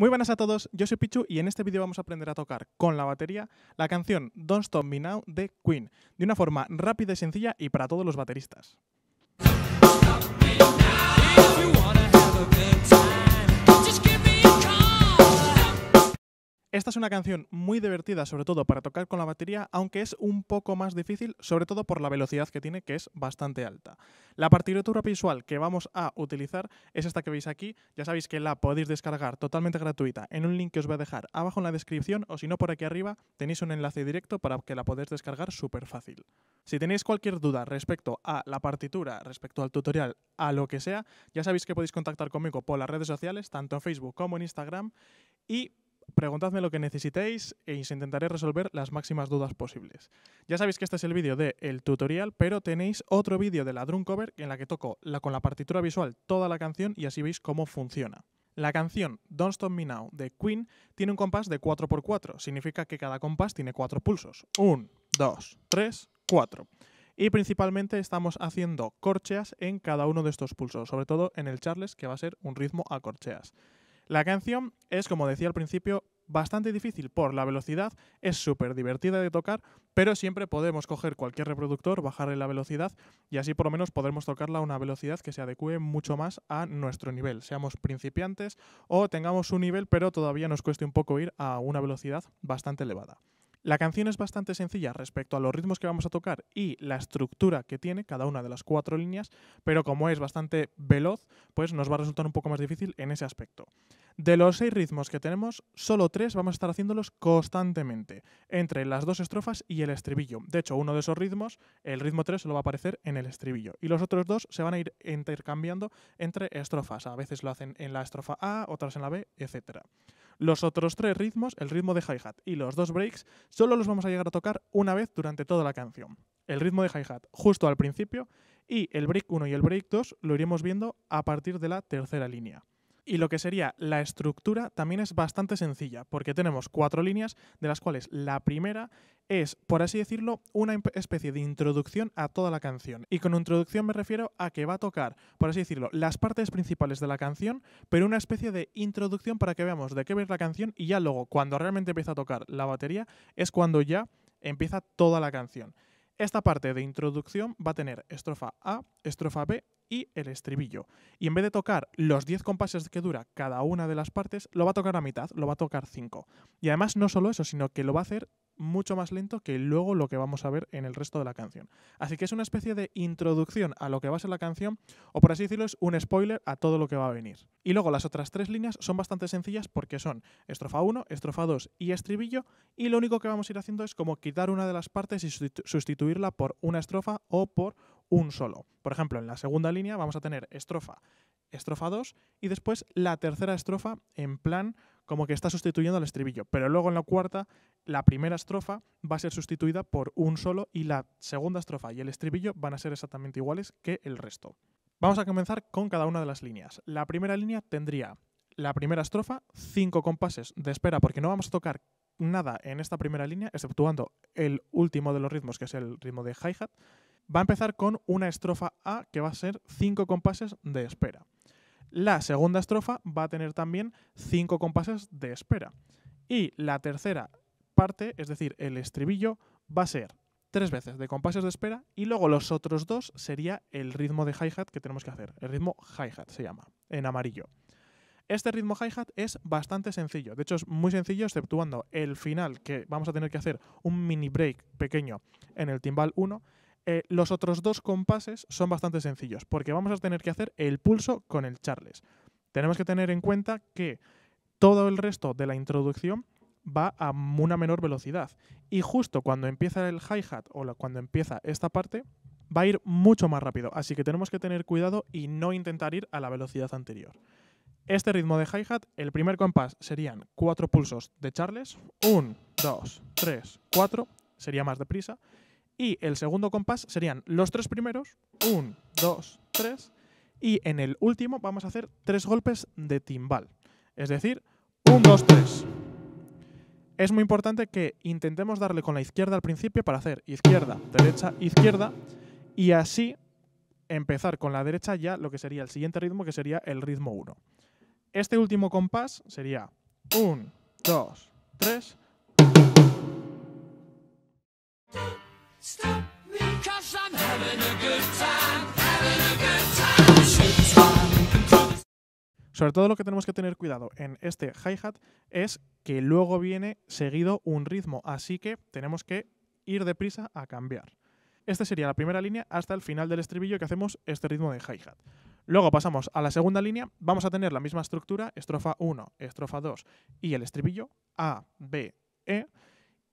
Muy buenas a todos, yo soy Pichu y en este vídeo vamos a aprender a tocar con la batería la canción Don't Stop Me Now de Queen, de una forma rápida y sencilla y para todos los bateristas. Esta es una canción muy divertida, sobre todo para tocar con la batería, aunque es un poco más difícil, sobre todo por la velocidad que tiene, que es bastante alta. La partitura visual que vamos a utilizar es esta que veis aquí. Ya sabéis que la podéis descargar totalmente gratuita en un link que os voy a dejar abajo en la descripción, o si no, por aquí arriba tenéis un enlace directo para que la podáis descargar súper fácil. Si tenéis cualquier duda respecto a la partitura, respecto al tutorial, a lo que sea, ya sabéis que podéis contactar conmigo por las redes sociales, tanto en Facebook como en Instagram. Y preguntadme lo que necesitéis e os intentaré resolver las máximas dudas posibles. Ya sabéis que este es el vídeo del tutorial, pero tenéis otro vídeo de la drum cover en la que toco la, con la partitura visual toda la canción y así veis cómo funciona. La canción Don't Stop Me Now de Queen tiene un compás de 4x4, significa que cada compás tiene 4 pulsos. 1, 2, 3, 4 y principalmente estamos haciendo corcheas en cada uno de estos pulsos, sobre todo en el charles que va a ser un ritmo a corcheas. La canción es, como decía al principio, bastante difícil por la velocidad, es súper divertida de tocar, pero siempre podemos coger cualquier reproductor, bajarle la velocidad y así por lo menos podremos tocarla a una velocidad que se adecue mucho más a nuestro nivel, seamos principiantes o tengamos un nivel pero todavía nos cueste un poco ir a una velocidad bastante elevada. La canción es bastante sencilla respecto a los ritmos que vamos a tocar y la estructura que tiene cada una de las cuatro líneas, pero como es bastante veloz, pues nos va a resultar un poco más difícil en ese aspecto. De los seis ritmos que tenemos, solo tres vamos a estar haciéndolos constantemente, entre las dos estrofas y el estribillo. De hecho, uno de esos ritmos, el ritmo 3, lo va a aparecer en el estribillo. Y los otros dos se van a ir intercambiando entre estrofas. A veces lo hacen en la estrofa A, otras en la B, etcétera. Los otros tres ritmos, el ritmo de hi-hat y los dos breaks, solo los vamos a llegar a tocar una vez durante toda la canción. El ritmo de hi-hat justo al principio y el break 1 y el break 2 lo iremos viendo a partir de la tercera línea y lo que sería la estructura también es bastante sencilla, porque tenemos cuatro líneas, de las cuales la primera es, por así decirlo, una especie de introducción a toda la canción. Y con introducción me refiero a que va a tocar, por así decirlo, las partes principales de la canción, pero una especie de introducción para que veamos de qué va a la canción y ya luego, cuando realmente empieza a tocar la batería, es cuando ya empieza toda la canción. Esta parte de introducción va a tener estrofa A, estrofa B y el estribillo. Y en vez de tocar los 10 compases que dura cada una de las partes, lo va a tocar a mitad, lo va a tocar 5. Y además no solo eso, sino que lo va a hacer mucho más lento que luego lo que vamos a ver en el resto de la canción. Así que es una especie de introducción a lo que va a ser la canción, o por así decirlo, es un spoiler a todo lo que va a venir. Y luego las otras tres líneas son bastante sencillas porque son estrofa 1, estrofa 2 y estribillo, y lo único que vamos a ir haciendo es como quitar una de las partes y sustituirla por una estrofa o por un solo. Por ejemplo, en la segunda línea vamos a tener estrofa, estrofa 2 y después la tercera estrofa en plan como que está sustituyendo al estribillo. Pero luego en la cuarta, la primera estrofa va a ser sustituida por un solo y la segunda estrofa y el estribillo van a ser exactamente iguales que el resto. Vamos a comenzar con cada una de las líneas. La primera línea tendría la primera estrofa, cinco compases de espera, porque no vamos a tocar nada en esta primera línea, exceptuando el último de los ritmos, que es el ritmo de hi-hat. Va a empezar con una estrofa A que va a ser cinco compases de espera. La segunda estrofa va a tener también cinco compases de espera. Y la tercera parte, es decir, el estribillo, va a ser tres veces de compases de espera y luego los otros dos sería el ritmo de hi-hat que tenemos que hacer. El ritmo hi-hat se llama, en amarillo. Este ritmo hi-hat es bastante sencillo, de hecho es muy sencillo exceptuando el final que vamos a tener que hacer un mini break pequeño en el timbal 1 eh, los otros dos compases son bastante sencillos, porque vamos a tener que hacer el pulso con el charles. Tenemos que tener en cuenta que todo el resto de la introducción va a una menor velocidad. Y justo cuando empieza el hi-hat o cuando empieza esta parte, va a ir mucho más rápido. Así que tenemos que tener cuidado y no intentar ir a la velocidad anterior. Este ritmo de hi-hat, el primer compás serían cuatro pulsos de charles. Un, dos, tres, cuatro. Sería más deprisa. Y el segundo compás serían los tres primeros, un, dos, tres, y en el último vamos a hacer tres golpes de timbal. Es decir, un, dos, tres. Es muy importante que intentemos darle con la izquierda al principio para hacer izquierda, derecha, izquierda, y así empezar con la derecha ya lo que sería el siguiente ritmo, que sería el ritmo 1. Este último compás sería 1, 2, 3. Sobre todo lo que tenemos que tener cuidado en este hi-hat es que luego viene seguido un ritmo, así que tenemos que ir deprisa a cambiar. Esta sería la primera línea hasta el final del estribillo que hacemos este ritmo de hi-hat. Luego pasamos a la segunda línea, vamos a tener la misma estructura, estrofa 1, estrofa 2 y el estribillo A, B, E,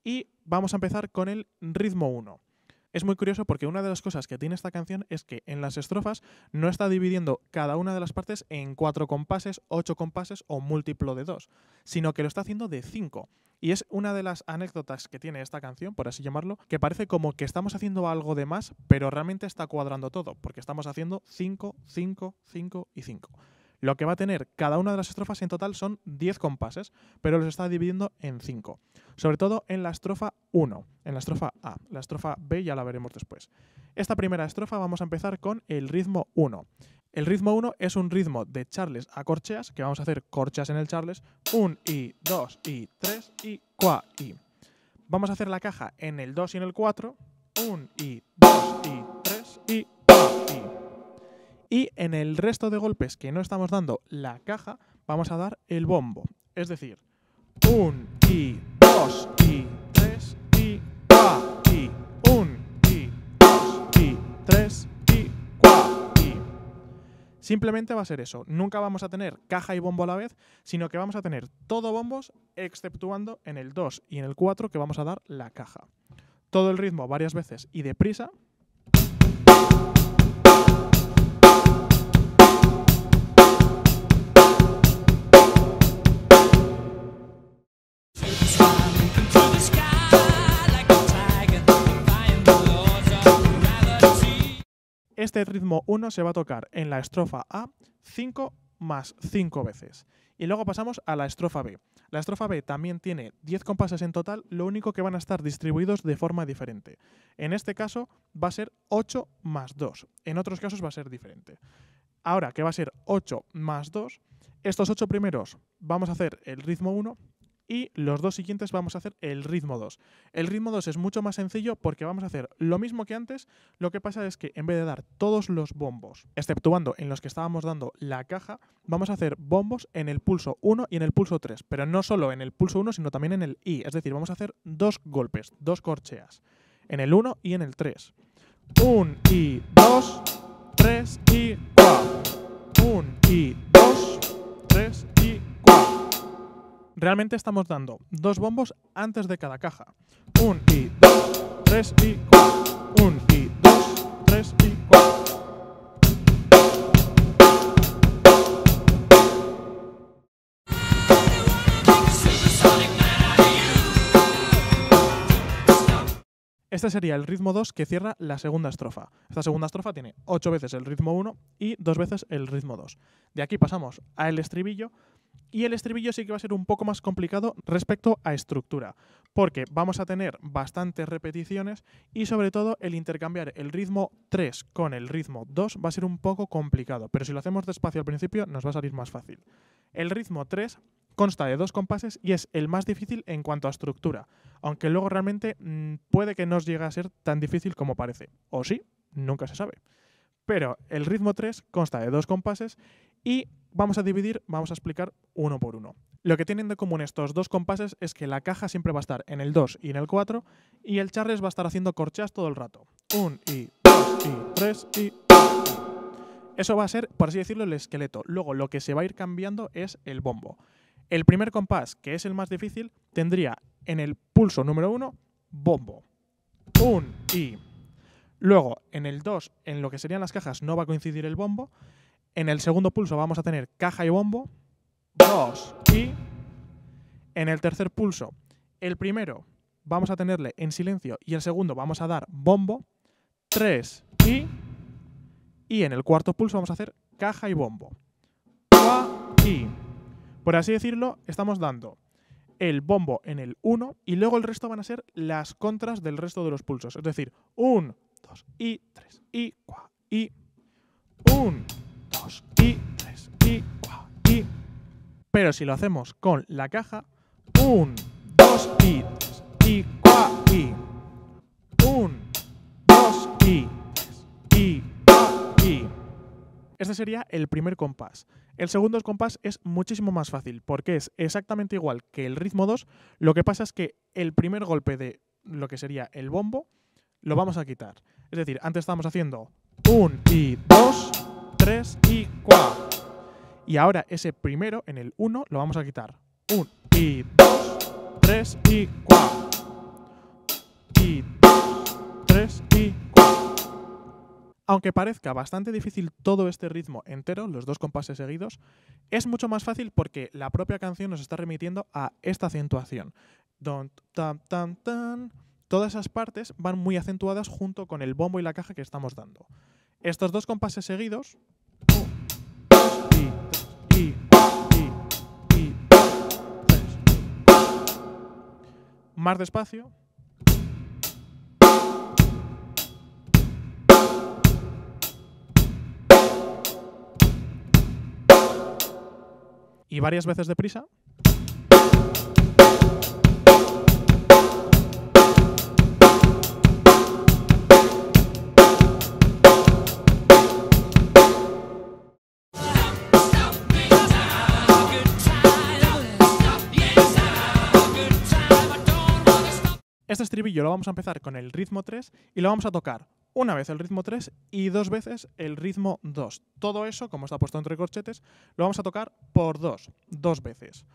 y vamos a empezar con el ritmo 1 es muy curioso porque una de las cosas que tiene esta canción es que en las estrofas no está dividiendo cada una de las partes en cuatro compases, ocho compases o múltiplo de dos, sino que lo está haciendo de cinco. Y es una de las anécdotas que tiene esta canción, por así llamarlo, que parece como que estamos haciendo algo de más, pero realmente está cuadrando todo, porque estamos haciendo cinco, cinco, cinco y cinco. Lo que va a tener cada una de las estrofas en total son 10 compases, pero los está dividiendo en 5. Sobre todo en la estrofa 1, en la estrofa A. La estrofa B ya la veremos después. Esta primera estrofa vamos a empezar con el ritmo 1. El ritmo 1 es un ritmo de charles a corcheas, que vamos a hacer corcheas en el charles, 1 y 2 y 3 y 4 y. Vamos a hacer la caja en el 2 y en el 4, 1 y Y en el resto de golpes que no estamos dando la caja, vamos a dar el bombo. Es decir, 1 y 2 y 3 y 4 y Un y dos y 3 y 4 y. Simplemente va a ser eso. Nunca vamos a tener caja y bombo a la vez, sino que vamos a tener todo bombos exceptuando en el 2 y en el 4 que vamos a dar la caja. Todo el ritmo varias veces y deprisa Este ritmo 1 se va a tocar en la estrofa A 5 más 5 veces. Y luego pasamos a la estrofa B. La estrofa B también tiene 10 compases en total, lo único que van a estar distribuidos de forma diferente. En este caso va a ser 8 más 2, en otros casos va a ser diferente. Ahora que va a ser 8 más 2, estos 8 primeros vamos a hacer el ritmo 1 y los dos siguientes vamos a hacer el ritmo 2. El ritmo 2 es mucho más sencillo porque vamos a hacer lo mismo que antes, lo que pasa es que en vez de dar todos los bombos, exceptuando en los que estábamos dando la caja, vamos a hacer bombos en el pulso 1 y en el pulso 3, pero no solo en el pulso 1, sino también en el I, es decir, vamos a hacer dos golpes, dos corcheas, en el 1 y en el 3. 1 y 2, 3 y 4. 1 y Realmente estamos dando dos bombos antes de cada caja. Un y dos, tres y cuatro. Un y dos, tres y cuatro. Este sería el ritmo 2 que cierra la segunda estrofa. Esta segunda estrofa tiene ocho veces el ritmo 1 y dos veces el ritmo 2. De aquí pasamos al estribillo, y el estribillo sí que va a ser un poco más complicado respecto a estructura, porque vamos a tener bastantes repeticiones y sobre todo el intercambiar el ritmo 3 con el ritmo 2 va a ser un poco complicado, pero si lo hacemos despacio al principio nos va a salir más fácil. El ritmo 3 consta de dos compases y es el más difícil en cuanto a estructura, aunque luego realmente mm, puede que nos llegue a ser tan difícil como parece, o sí, nunca se sabe. Pero el ritmo 3 consta de dos compases y vamos a dividir, vamos a explicar uno por uno. Lo que tienen de común estos dos compases es que la caja siempre va a estar en el 2 y en el 4 y el Charles va a estar haciendo corcheas todo el rato. Un, y dos, y tres, y... Eso va a ser, por así decirlo, el esqueleto. Luego lo que se va a ir cambiando es el bombo. El primer compás, que es el más difícil, tendría en el pulso número 1 bombo. Un, y... Luego, en el 2, en lo que serían las cajas, no va a coincidir el bombo en el segundo pulso vamos a tener caja y bombo. Dos y... En el tercer pulso, el primero vamos a tenerle en silencio y el segundo vamos a dar bombo. Tres y... Y en el cuarto pulso vamos a hacer caja y bombo. y... Por así decirlo, estamos dando el bombo en el 1 y luego el resto van a ser las contras del resto de los pulsos. Es decir, 1, 2 y 3 y 4 y 1, y tres, y cuatro, y... Pero si lo hacemos con la caja, un, dos, y tres, y cuatro, y... Un, dos, y tres, y cuatro, y... Este sería el primer compás. El segundo compás es muchísimo más fácil porque es exactamente igual que el ritmo 2. Lo que pasa es que el primer golpe de lo que sería el bombo lo vamos a quitar. Es decir, antes estábamos haciendo Un y 2, 3 y 4. Y ahora ese primero en el 1 lo vamos a quitar. 1 y 2, 3 y 4. Y 2, 3 y 4. Aunque parezca bastante difícil todo este ritmo entero, los dos compases seguidos, es mucho más fácil porque la propia canción nos está remitiendo a esta acentuación. Don, tan, tan, tan. Todas esas partes van muy acentuadas junto con el bombo y la caja que estamos dando. Estos dos compases seguidos, y, Más despacio. Y varias veces deprisa. estribillo lo vamos a empezar con el ritmo 3 y lo vamos a tocar una vez el ritmo 3 y dos veces el ritmo 2. Todo eso, como está puesto entre corchetes, lo vamos a tocar por dos, dos veces.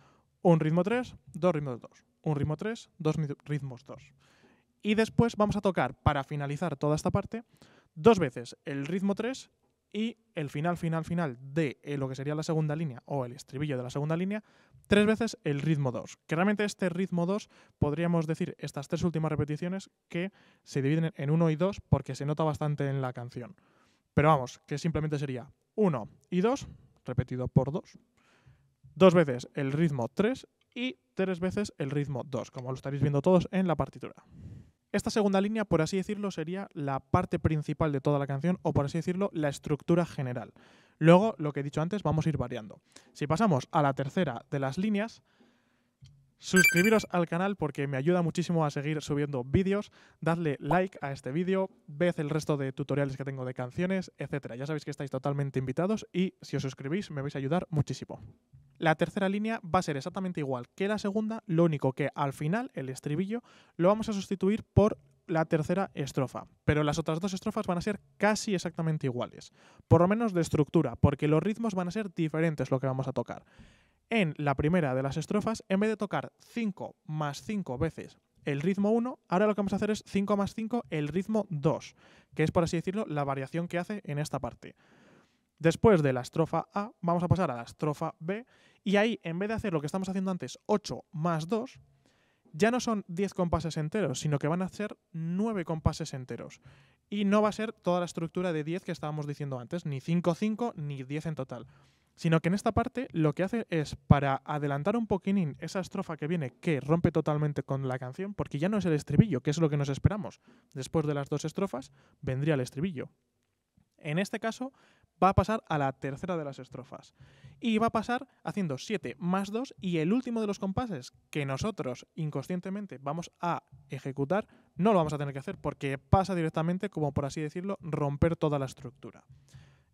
Un ritmo 3, dos ritmos 2. Un ritmo 3, dos ritmos 2. Y después vamos a tocar, para finalizar toda esta parte, dos veces el ritmo 3 y el final, final, final de eh, lo que sería la segunda línea o el estribillo de la segunda línea tres veces el ritmo 2, Claramente realmente este ritmo 2 podríamos decir estas tres últimas repeticiones que se dividen en 1 y 2 porque se nota bastante en la canción. Pero vamos, que simplemente sería 1 y 2 repetido por 2, dos veces el ritmo 3 y tres veces el ritmo 2, como lo estaréis viendo todos en la partitura. Esta segunda línea, por así decirlo, sería la parte principal de toda la canción o, por así decirlo, la estructura general. Luego, lo que he dicho antes, vamos a ir variando. Si pasamos a la tercera de las líneas, suscribiros al canal porque me ayuda muchísimo a seguir subiendo vídeos, dadle like a este vídeo, ved el resto de tutoriales que tengo de canciones, etc. Ya sabéis que estáis totalmente invitados y si os suscribís me vais a ayudar muchísimo. La tercera línea va a ser exactamente igual que la segunda, lo único que al final el estribillo lo vamos a sustituir por la tercera estrofa, pero las otras dos estrofas van a ser casi exactamente iguales, por lo menos de estructura, porque los ritmos van a ser diferentes lo que vamos a tocar. En la primera de las estrofas, en vez de tocar 5 más 5 veces el ritmo 1, ahora lo que vamos a hacer es 5 más 5 el ritmo 2, que es por así decirlo la variación que hace en esta parte. Después de la estrofa A, vamos a pasar a la estrofa B, y ahí en vez de hacer lo que estamos haciendo antes, 8 más 2, ya no son 10 compases enteros, sino que van a ser 9 compases enteros. Y no va a ser toda la estructura de 10 que estábamos diciendo antes, ni 5-5 ni 10 en total. Sino que en esta parte lo que hace es para adelantar un poquín esa estrofa que viene, que rompe totalmente con la canción, porque ya no es el estribillo, que es lo que nos esperamos. Después de las dos estrofas, vendría el estribillo. En este caso, va a pasar a la tercera de las estrofas. Y va a pasar haciendo 7 más 2 y el último de los compases que nosotros inconscientemente vamos a ejecutar, no lo vamos a tener que hacer porque pasa directamente, como por así decirlo, romper toda la estructura.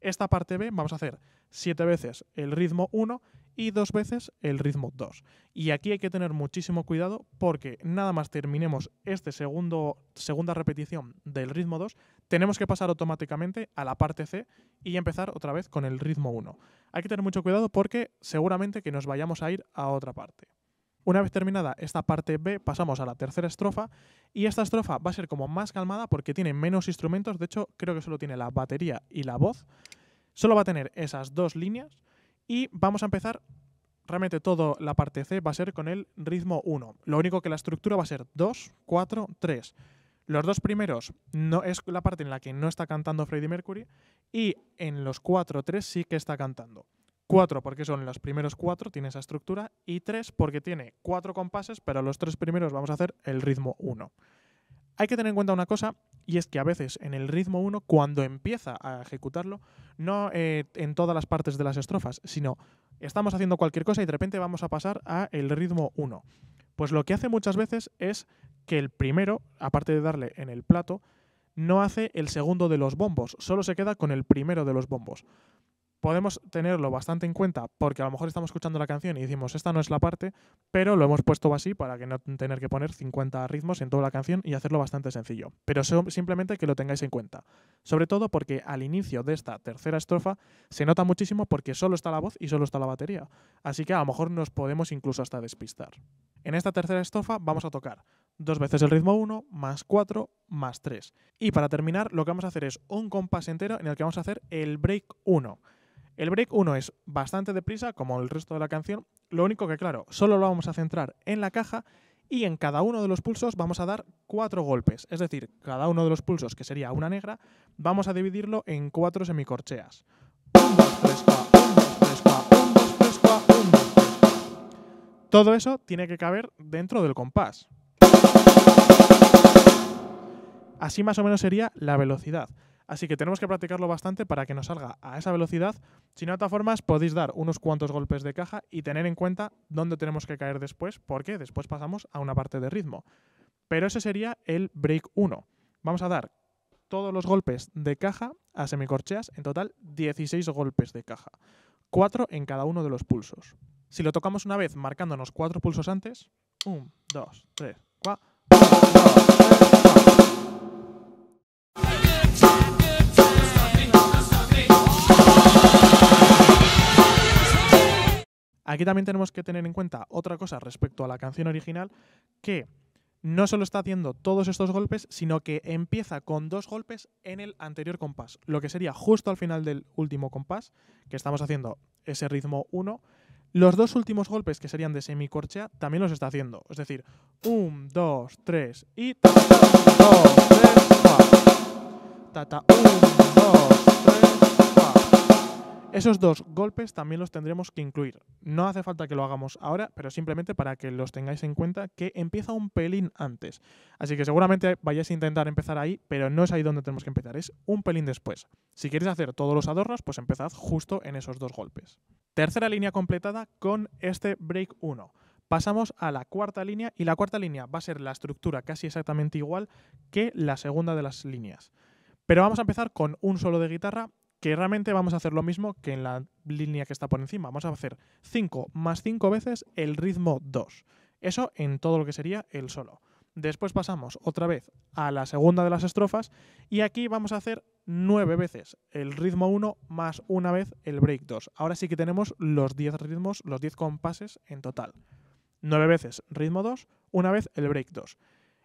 Esta parte B vamos a hacer 7 veces el ritmo 1 y dos veces el ritmo 2. Y aquí hay que tener muchísimo cuidado porque nada más terminemos esta segunda repetición del ritmo 2, tenemos que pasar automáticamente a la parte C y empezar otra vez con el ritmo 1. Hay que tener mucho cuidado porque seguramente que nos vayamos a ir a otra parte. Una vez terminada esta parte B, pasamos a la tercera estrofa y esta estrofa va a ser como más calmada porque tiene menos instrumentos, de hecho creo que solo tiene la batería y la voz, solo va a tener esas dos líneas y vamos a empezar, realmente toda la parte C va a ser con el ritmo 1. Lo único que la estructura va a ser 2, 4, 3. Los dos primeros no es la parte en la que no está cantando Freddie Mercury y en los 4, 3 sí que está cantando. 4 porque son los primeros 4, tiene esa estructura, y 3 porque tiene 4 compases, pero los tres primeros vamos a hacer el ritmo 1. Hay que tener en cuenta una cosa, y es que a veces en el ritmo 1, cuando empieza a ejecutarlo, no eh, en todas las partes de las estrofas, sino estamos haciendo cualquier cosa y de repente vamos a pasar a el ritmo 1. Pues lo que hace muchas veces es que el primero, aparte de darle en el plato, no hace el segundo de los bombos, solo se queda con el primero de los bombos podemos tenerlo bastante en cuenta porque a lo mejor estamos escuchando la canción y decimos, esta no es la parte, pero lo hemos puesto así para que no tener que poner 50 ritmos en toda la canción y hacerlo bastante sencillo. Pero simplemente que lo tengáis en cuenta. Sobre todo porque al inicio de esta tercera estrofa se nota muchísimo porque solo está la voz y solo está la batería. Así que a lo mejor nos podemos incluso hasta despistar. En esta tercera estrofa vamos a tocar dos veces el ritmo 1, más 4, más 3. Y para terminar lo que vamos a hacer es un compás entero en el que vamos a hacer el break 1 el break 1 es bastante deprisa, como el resto de la canción, lo único que claro, solo lo vamos a centrar en la caja y en cada uno de los pulsos vamos a dar cuatro golpes, es decir, cada uno de los pulsos, que sería una negra, vamos a dividirlo en cuatro semicorcheas. Todo eso tiene que caber dentro del compás. Así más o menos sería la velocidad. Así que tenemos que practicarlo bastante para que nos salga a esa velocidad. Si no, de todas formas, podéis dar unos cuantos golpes de caja y tener en cuenta dónde tenemos que caer después, porque después pasamos a una parte de ritmo. Pero ese sería el break 1. Vamos a dar todos los golpes de caja a semicorcheas, en total 16 golpes de caja, 4 en cada uno de los pulsos. Si lo tocamos una vez marcándonos cuatro pulsos antes, 1, 2, 3, 4, Aquí también tenemos que tener en cuenta otra cosa respecto a la canción original, que no solo está haciendo todos estos golpes, sino que empieza con dos golpes en el anterior compás, lo que sería justo al final del último compás, que estamos haciendo ese ritmo 1. Los dos últimos golpes, que serían de semicorchea, también los está haciendo. Es decir, 1, 2, 3 y... 2, 1, esos dos golpes también los tendremos que incluir. No hace falta que lo hagamos ahora, pero simplemente para que los tengáis en cuenta que empieza un pelín antes. Así que seguramente vayáis a intentar empezar ahí, pero no es ahí donde tenemos que empezar, es un pelín después. Si queréis hacer todos los adornos, pues empezad justo en esos dos golpes. Tercera línea completada con este break 1 pasamos a la cuarta línea y la cuarta línea va a ser la estructura casi exactamente igual que la segunda de las líneas. Pero vamos a empezar con un solo de guitarra que realmente vamos a hacer lo mismo que en la línea que está por encima. Vamos a hacer 5 más 5 veces el ritmo 2. Eso en todo lo que sería el solo. Después pasamos otra vez a la segunda de las estrofas y aquí vamos a hacer 9 veces el ritmo 1 más una vez el break 2. Ahora sí que tenemos los 10 ritmos, los 10 compases en total. 9 veces ritmo 2, una vez el break 2.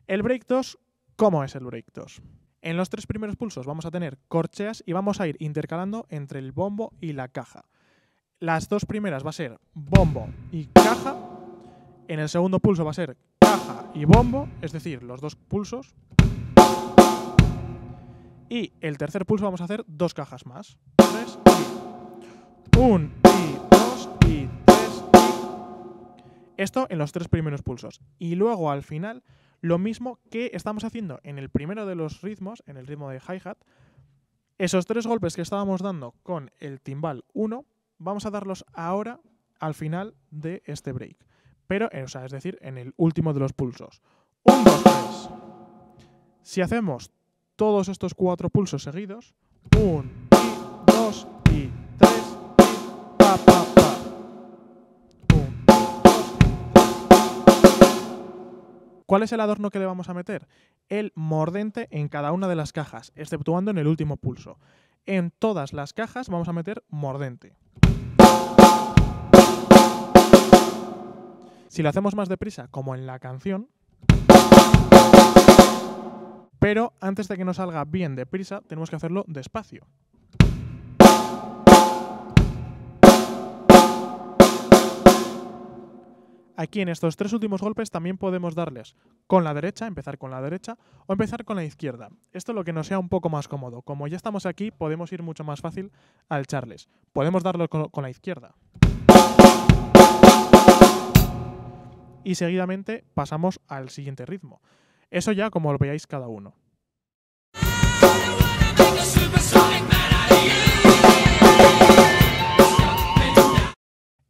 El break 2, ¿cómo es el break 2? En los tres primeros pulsos vamos a tener corcheas y vamos a ir intercalando entre el bombo y la caja. Las dos primeras va a ser bombo y caja. En el segundo pulso va a ser caja y bombo, es decir, los dos pulsos. Y el tercer pulso vamos a hacer dos cajas más. Tres y... Un y dos y tres y... Esto en los tres primeros pulsos. Y luego al final lo mismo que estamos haciendo en el primero de los ritmos, en el ritmo de hi-hat. Esos tres golpes que estábamos dando con el timbal 1, vamos a darlos ahora al final de este break. Pero, eh, o sea, es decir, en el último de los pulsos. 1, 2, 3. Si hacemos todos estos cuatro pulsos seguidos, 1 y 2 y ¿Cuál es el adorno que le vamos a meter? El mordente en cada una de las cajas, exceptuando en el último pulso. En todas las cajas vamos a meter mordente. Si lo hacemos más deprisa, como en la canción, pero antes de que nos salga bien deprisa, tenemos que hacerlo despacio. Aquí en estos tres últimos golpes también podemos darles con la derecha, empezar con la derecha o empezar con la izquierda. Esto es lo que nos sea un poco más cómodo. Como ya estamos aquí, podemos ir mucho más fácil al charles. Podemos darlo con la izquierda. Y seguidamente pasamos al siguiente ritmo. Eso ya como lo veáis cada uno.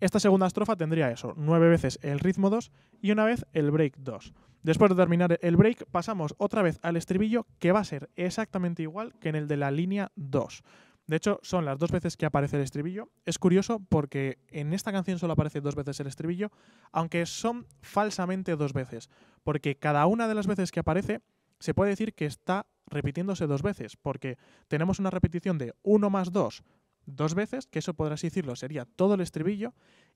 Esta segunda estrofa tendría eso, nueve veces el ritmo 2 y una vez el break 2. Después de terminar el break, pasamos otra vez al estribillo que va a ser exactamente igual que en el de la línea 2. De hecho, son las dos veces que aparece el estribillo. Es curioso porque en esta canción solo aparece dos veces el estribillo, aunque son falsamente dos veces, porque cada una de las veces que aparece se puede decir que está repitiéndose dos veces, porque tenemos una repetición de 1 más 2 dos veces, que eso podrás decirlo, sería todo el estribillo,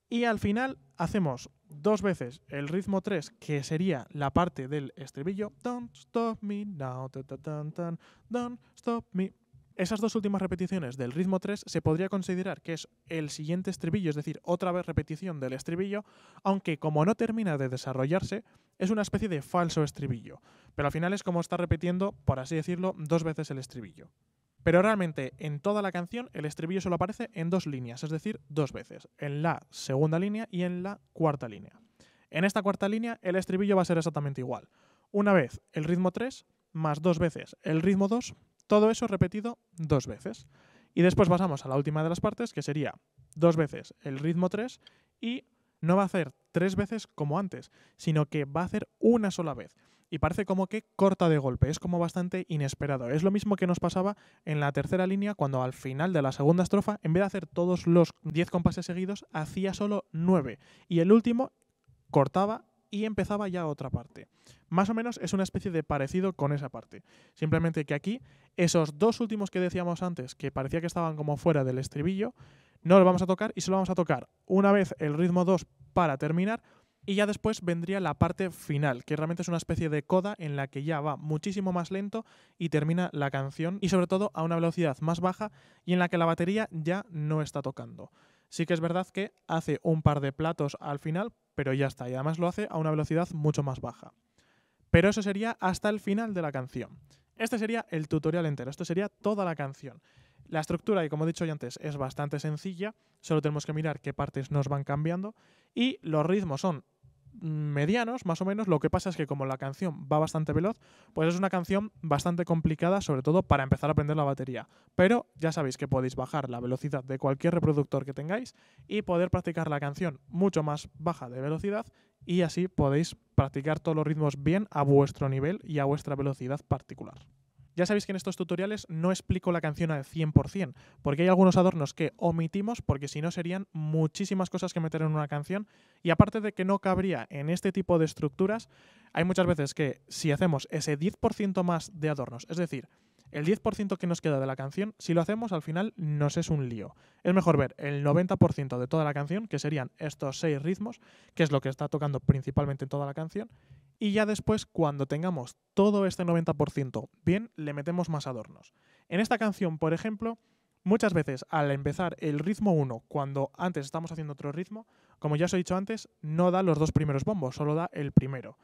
y al final hacemos dos veces el ritmo 3, que sería la parte del estribillo. Don't stop me now, don't stop me. Esas dos últimas repeticiones del ritmo 3 se podría considerar que es el siguiente estribillo, es decir, otra vez repetición del estribillo, aunque como no termina de desarrollarse, es una especie de falso estribillo. Pero al final es como está repitiendo, por así decirlo, dos veces el estribillo. Pero realmente en toda la canción el estribillo solo aparece en dos líneas, es decir, dos veces, en la segunda línea y en la cuarta línea. En esta cuarta línea el estribillo va a ser exactamente igual. Una vez el ritmo 3 más dos veces el ritmo 2, todo eso repetido dos veces. Y después pasamos a la última de las partes, que sería dos veces el ritmo 3 y no va a hacer tres veces como antes, sino que va a hacer una sola vez y parece como que corta de golpe, es como bastante inesperado. Es lo mismo que nos pasaba en la tercera línea cuando al final de la segunda estrofa, en vez de hacer todos los 10 compases seguidos, hacía solo 9 y el último cortaba y empezaba ya otra parte. Más o menos es una especie de parecido con esa parte. Simplemente que aquí, esos dos últimos que decíamos antes, que parecía que estaban como fuera del estribillo, no los vamos a tocar y solo vamos a tocar una vez el ritmo 2 para terminar y ya después vendría la parte final, que realmente es una especie de coda en la que ya va muchísimo más lento y termina la canción, y sobre todo a una velocidad más baja y en la que la batería ya no está tocando. Sí que es verdad que hace un par de platos al final, pero ya está, y además lo hace a una velocidad mucho más baja. Pero eso sería hasta el final de la canción. Este sería el tutorial entero, esto sería toda la canción. La estructura, y como he dicho ya antes, es bastante sencilla, solo tenemos que mirar qué partes nos van cambiando, y los ritmos son medianos, más o menos. Lo que pasa es que como la canción va bastante veloz, pues es una canción bastante complicada, sobre todo para empezar a aprender la batería. Pero ya sabéis que podéis bajar la velocidad de cualquier reproductor que tengáis y poder practicar la canción mucho más baja de velocidad y así podéis practicar todos los ritmos bien a vuestro nivel y a vuestra velocidad particular. Ya sabéis que en estos tutoriales no explico la canción al 100%, porque hay algunos adornos que omitimos porque si no serían muchísimas cosas que meter en una canción y aparte de que no cabría en este tipo de estructuras, hay muchas veces que si hacemos ese 10% más de adornos, es decir, el 10% que nos queda de la canción, si lo hacemos al final nos es un lío. Es mejor ver el 90% de toda la canción, que serían estos seis ritmos, que es lo que está tocando principalmente en toda la canción, y ya después, cuando tengamos todo este 90% bien, le metemos más adornos. En esta canción, por ejemplo, muchas veces al empezar el ritmo 1, cuando antes estamos haciendo otro ritmo, como ya os he dicho antes, no da los dos primeros bombos, solo da el primero.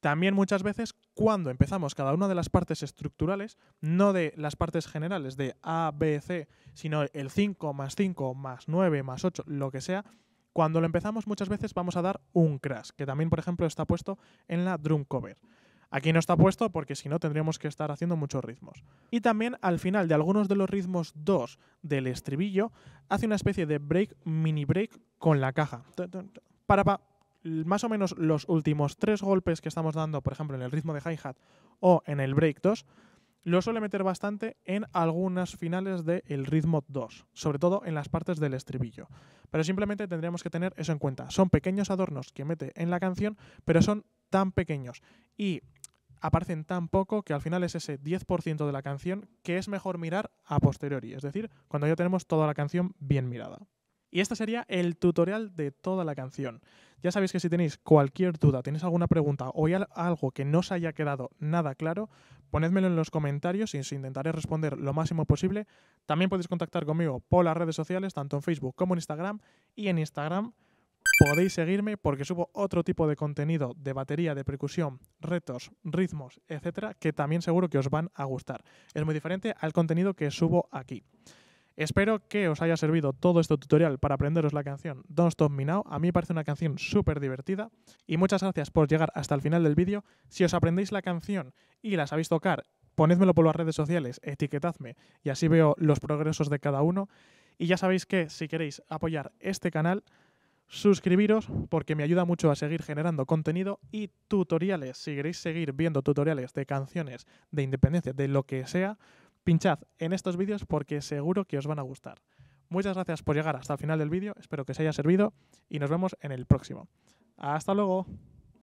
También muchas veces cuando empezamos cada una de las partes estructurales, no de las partes generales de A, B, C, sino el 5 más 5 más 9 más 8, lo que sea, cuando lo empezamos muchas veces vamos a dar un crash, que también por ejemplo está puesto en la drum cover. Aquí no está puesto porque si no tendríamos que estar haciendo muchos ritmos. Y también al final de algunos de los ritmos 2 del estribillo hace una especie de break, mini break con la caja. Para, más o menos los últimos tres golpes que estamos dando, por ejemplo en el ritmo de hi-hat o en el break 2, lo suele meter bastante en algunas finales del ritmo 2, sobre todo en las partes del estribillo. Pero simplemente tendríamos que tener eso en cuenta. Son pequeños adornos que mete en la canción, pero son tan pequeños y aparecen tan poco que al final es ese 10% de la canción que es mejor mirar a posteriori, es decir, cuando ya tenemos toda la canción bien mirada. Y este sería el tutorial de toda la canción. Ya sabéis que si tenéis cualquier duda, tenéis alguna pregunta o algo que no os haya quedado nada claro, ponedmelo en los comentarios y os intentaré responder lo máximo posible. También podéis contactar conmigo por las redes sociales, tanto en Facebook como en Instagram. Y en Instagram podéis seguirme porque subo otro tipo de contenido de batería, de percusión, retos, ritmos, etcétera, que también seguro que os van a gustar. Es muy diferente al contenido que subo aquí. Espero que os haya servido todo este tutorial para aprenderos la canción Don't Stop Me Now. A mí me parece una canción súper divertida. Y muchas gracias por llegar hasta el final del vídeo. Si os aprendéis la canción y la sabéis tocar, ponedmelo por las redes sociales, etiquetadme y así veo los progresos de cada uno. Y ya sabéis que si queréis apoyar este canal, suscribiros porque me ayuda mucho a seguir generando contenido y tutoriales. Si queréis seguir viendo tutoriales de canciones, de independencia, de lo que sea, Pinchad en estos vídeos porque seguro que os van a gustar. Muchas gracias por llegar hasta el final del vídeo, espero que os haya servido y nos vemos en el próximo. Hasta luego.